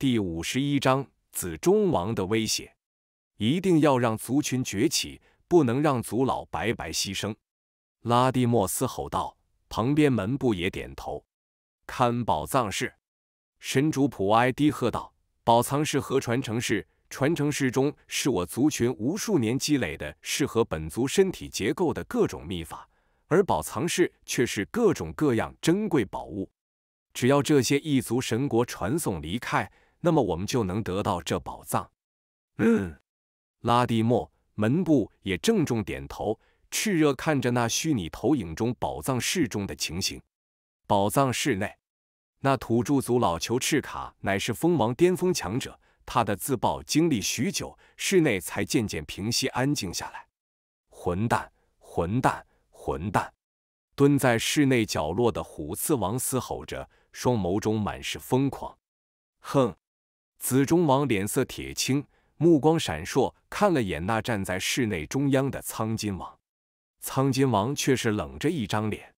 第五十一章子中王的威胁，一定要让族群崛起，不能让族老白白牺牲。”拉蒂莫斯吼道。旁边门部也点头。看宝藏室，神主普埃低喝道：“宝藏室和传承室，传承室中是我族群无数年积累的适合本族身体结构的各种秘法，而宝藏室却是各种各样珍贵宝物。只要这些异族神国传送离开。”那么我们就能得到这宝藏。嗯，拉蒂莫门部也正重点头，炽热看着那虚拟投影中宝藏室中的情形。宝藏室内，那土著族老酋赤卡乃是蜂王巅峰强者，他的自爆经历许久，室内才渐渐平息，安静下来。混蛋！混蛋！混蛋！蹲在室内角落的虎刺王嘶吼着，双眸中满是疯狂。哼！子中王脸色铁青，目光闪烁，看了眼那站在室内中央的苍金王，苍金王却是冷着一张脸。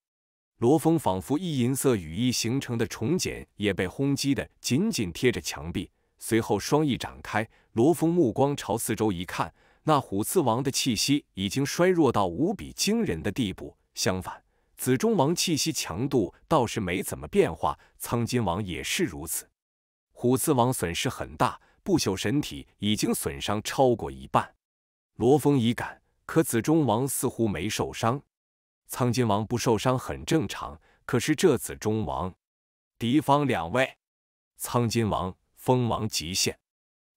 罗峰仿佛一银色羽翼形成的虫茧也被轰击的紧紧贴着墙壁，随后双翼展开。罗峰目光朝四周一看，那虎刺王的气息已经衰弱到无比惊人的地步，相反，子中王气息强度倒是没怎么变化，苍金王也是如此。虎刺王损失很大，不朽神体已经损伤超过一半。罗峰已赶，可子中王似乎没受伤。苍金王不受伤很正常，可是这子中王，敌方两位，苍金王封王极限，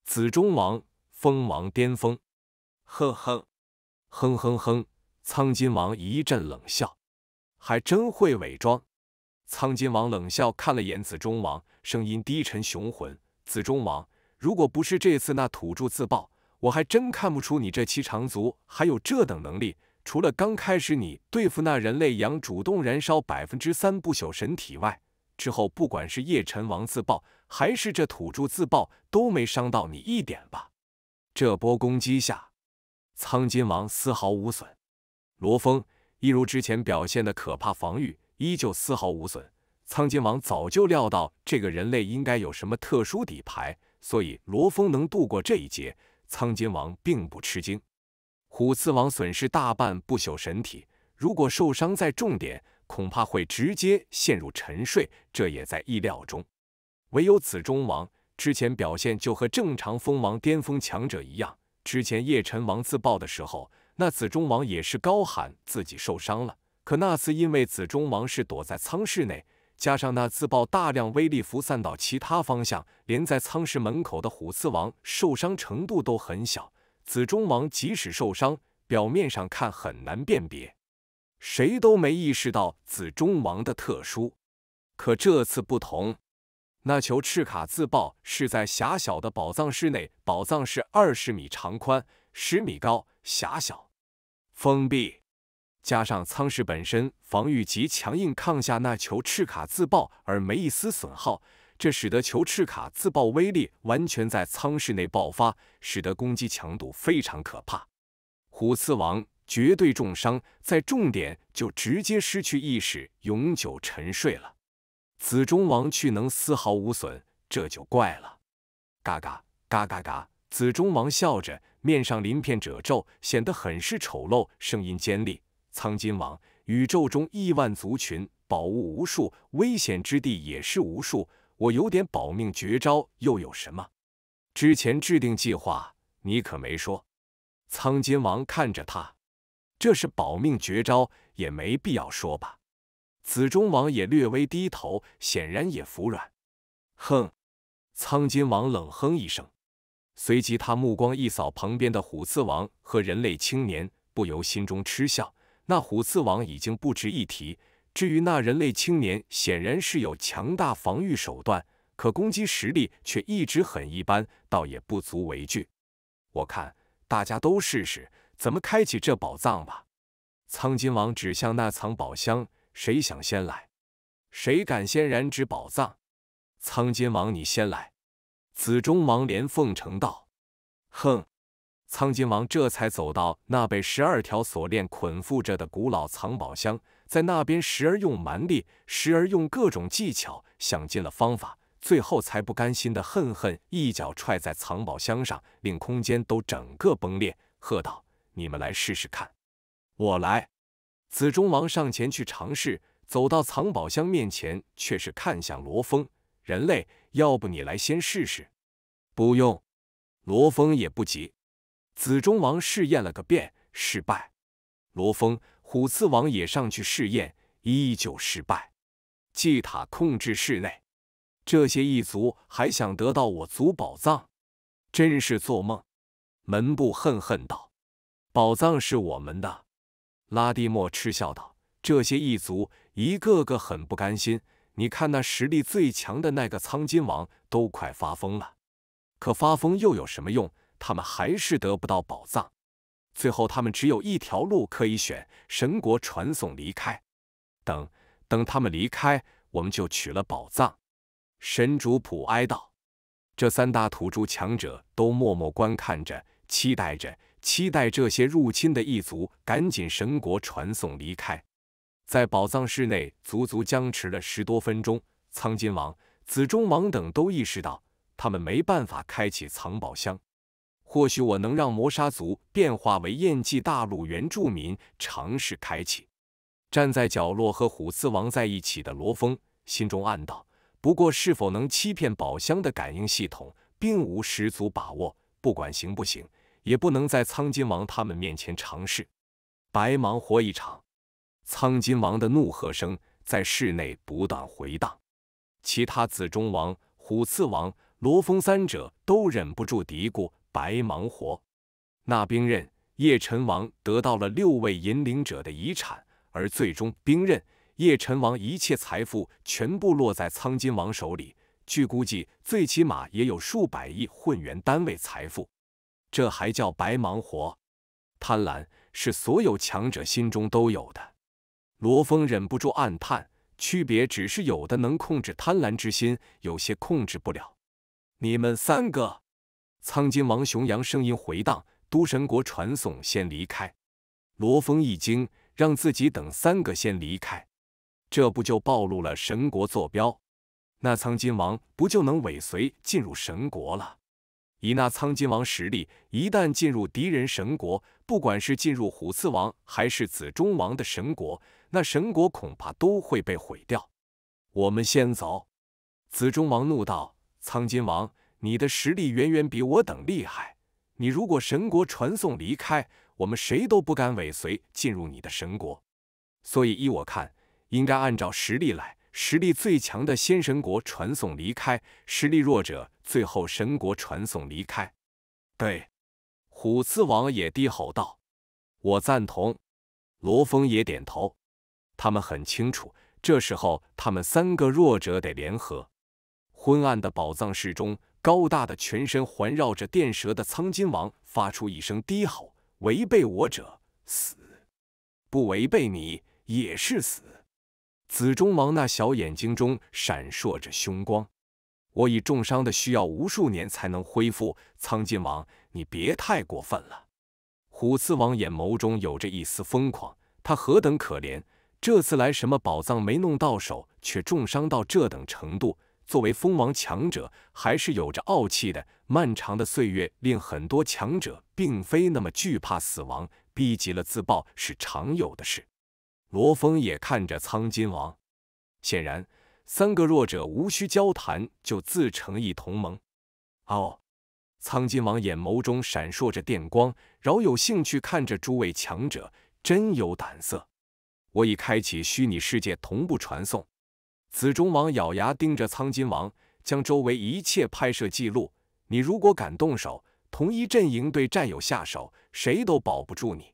子中王封王巅峰。哼哼，哼哼哼！苍金王一阵冷笑，还真会伪装。苍金王冷笑看了眼子中王。声音低沉雄浑，子中王，如果不是这次那土著自爆，我还真看不出你这七长族还有这等能力。除了刚开始你对付那人类羊主动燃烧百分之三不朽神体外，之后不管是叶辰王自爆，还是这土著自爆，都没伤到你一点吧？这波攻击下，苍金王丝毫无损，罗峰一如之前表现的可怕防御，依旧丝毫无损。苍金王早就料到这个人类应该有什么特殊底牌，所以罗峰能度过这一劫，苍金王并不吃惊。虎刺王损失大半不朽神体，如果受伤再重点，恐怕会直接陷入沉睡，这也在意料中。唯有紫中王之前表现就和正常蜂王巅峰强者一样。之前叶辰王自爆的时候，那紫中王也是高喊自己受伤了，可那次因为紫中王是躲在舱室内。加上那自爆大量威力，浮散到其他方向，连在舱室门口的虎刺王受伤程度都很小。子中王即使受伤，表面上看很难辨别，谁都没意识到子中王的特殊。可这次不同，那球赤卡自爆是在狭小的宝藏室内，宝藏室二十米长、宽十米高，狭小封闭。加上舱室本身防御极强硬，抗下那球赤卡自爆而没一丝损耗，这使得球赤卡自爆威力完全在舱室内爆发，使得攻击强度非常可怕。虎刺王绝对重伤，在重点就直接失去意识，永久沉睡了。子中王却能丝毫无损，这就怪了。嘎嘎嘎嘎嘎！子中王笑着，面上鳞片褶皱显得很是丑陋，声音尖利。苍金王，宇宙中亿万族群，宝物无数，危险之地也是无数。我有点保命绝招，又有什么？之前制定计划，你可没说。苍金王看着他，这是保命绝招，也没必要说吧？紫中王也略微低头，显然也服软。哼！苍金王冷哼一声，随即他目光一扫旁边的虎刺王和人类青年，不由心中嗤笑。那虎刺王已经不值一提，至于那人类青年，显然是有强大防御手段，可攻击实力却一直很一般，倒也不足为惧。我看大家都试试怎么开启这宝藏吧。苍金王指向那藏宝箱，谁想先来？谁敢先燃指宝藏？苍金王，你先来。紫中王连奉承道：“哼。”苍金王这才走到那被十二条锁链捆缚着的古老藏宝箱，在那边时而用蛮力，时而用各种技巧，想尽了方法，最后才不甘心的恨恨一脚踹在藏宝箱上，令空间都整个崩裂，喝道：“你们来试试看！”我来。紫中王上前去尝试，走到藏宝箱面前，却是看向罗峰：“人类，要不你来先试试？”“不用。”罗峰也不急。紫中王试验了个遍，失败。罗峰、虎刺王也上去试验，依旧失败。祭塔控制室内，这些异族还想得到我族宝藏，真是做梦！门部恨恨道：“宝藏是我们的。”拉蒂莫嗤笑道：“这些异族一个个很不甘心，你看那实力最强的那个苍金王，都快发疯了。可发疯又有什么用？”他们还是得不到宝藏，最后他们只有一条路可以选：神国传送离开。等等，他们离开，我们就取了宝藏。神主普哀道：“这三大土著强者都默默观看着，期待着，期待这些入侵的异族赶紧神国传送离开。”在宝藏室内足足僵持了十多分钟，苍金王子中王等都意识到他们没办法开启藏宝箱。或许我能让磨砂族变化为燕季大陆原住民，尝试开启。站在角落和虎刺王在一起的罗峰心中暗道：不过，是否能欺骗宝箱的感应系统，并无十足把握。不管行不行，也不能在苍金王他们面前尝试，白忙活一场。苍金王的怒喝声在室内不断回荡，其他紫中王、虎刺王、罗峰三者都忍不住嘀咕。白忙活。那兵刃叶辰王得到了六位引领者的遗产，而最终兵刃叶辰王一切财富全部落在苍金王手里。据估计，最起码也有数百亿混元单位财富。这还叫白忙活？贪婪是所有强者心中都有的。罗峰忍不住暗叹，区别只是有的能控制贪婪之心，有些控制不了。你们三个。苍金王雄阳声音回荡，都神国传送先离开。罗峰一惊，让自己等三个先离开。这不就暴露了神国坐标？那苍金王不就能尾随进入神国了？以那苍金王实力，一旦进入敌人神国，不管是进入虎刺王还是子中王的神国，那神国恐怕都会被毁掉。我们先走。子中王怒道：“苍金王！”你的实力远远比我等厉害，你如果神国传送离开，我们谁都不敢尾随进入你的神国。所以依我看，应该按照实力来，实力最强的仙神国传送离开，实力弱者最后神国传送离开。对，虎刺王也低吼道：“我赞同。”罗峰也点头。他们很清楚，这时候他们三个弱者得联合。昏暗的宝藏室中。高大的全身环绕着电蛇的苍金王发出一声低吼：“违背我者死，不违背你也是死。”子中王那小眼睛中闪烁着凶光：“我已重伤的，需要无数年才能恢复。”苍金王，你别太过分了！虎刺王眼眸中有着一丝疯狂，他何等可怜，这次来什么宝藏没弄到手，却重伤到这等程度。作为蜂王强者，还是有着傲气的。漫长的岁月令很多强者并非那么惧怕死亡，逼急了自爆是常有的事。罗峰也看着苍金王，显然三个弱者无需交谈就自成一同盟。哦，苍金王眼眸中闪烁着电光，饶有兴趣看着诸位强者，真有胆色。我已开启虚拟世界同步传送。子中王咬牙盯着苍金王，将周围一切拍摄记录。你如果敢动手，同一阵营对战友下手，谁都保不住你。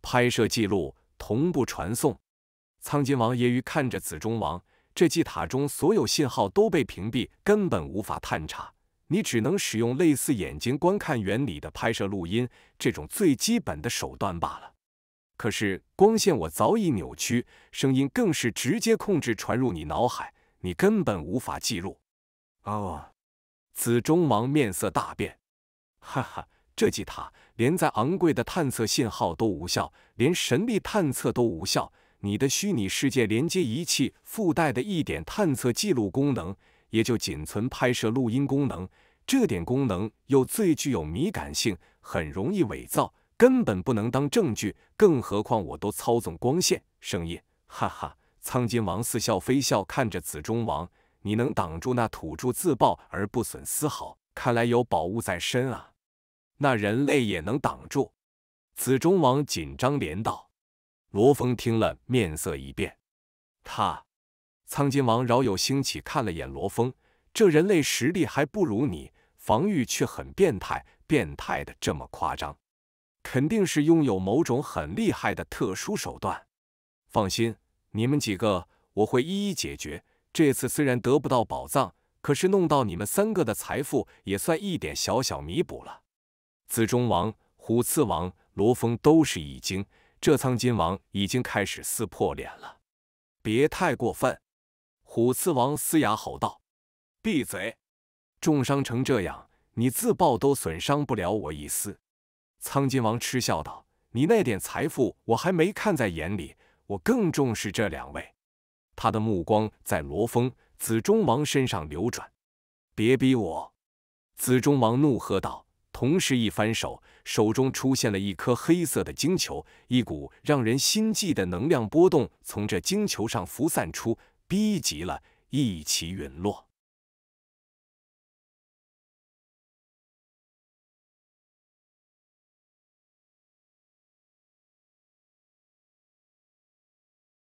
拍摄记录同步传送。苍金王揶揄看着子中王，这祭塔中所有信号都被屏蔽，根本无法探查。你只能使用类似眼睛观看原理的拍摄录音，这种最基本的手段罢了。可是光线我早已扭曲，声音更是直接控制传入你脑海，你根本无法记录。哦，紫中王面色大变。哈哈，这吉他连在昂贵的探测信号都无效，连神力探测都无效。你的虚拟世界连接仪器附带的一点探测记录功能，也就仅存拍摄录音功能，这点功能又最具有敏感性，很容易伪造。根本不能当证据，更何况我都操纵光线、声音，哈哈！苍金王似笑非笑看着紫中王，你能挡住那土著自爆而不损丝毫，看来有宝物在身啊！那人类也能挡住？紫中王紧张连道。罗峰听了，面色一变。他，苍金王饶有兴起看了眼罗峰，这人类实力还不如你，防御却很变态，变态的这么夸张。肯定是拥有某种很厉害的特殊手段。放心，你们几个我会一一解决。这次虽然得不到宝藏，可是弄到你们三个的财富也算一点小小弥补了。紫中王、虎刺王、罗峰都是已经，这苍金王已经开始撕破脸了。别太过分！虎刺王嘶哑吼道：“闭嘴！重伤成这样，你自爆都损伤不了我一丝。”苍金王嗤笑道：“你那点财富，我还没看在眼里，我更重视这两位。”他的目光在罗峰、子中王身上流转。“别逼我！”子中王怒喝道，同时一翻手，手中出现了一颗黑色的晶球，一股让人心悸的能量波动从这晶球上浮散出，逼急了，一起陨落。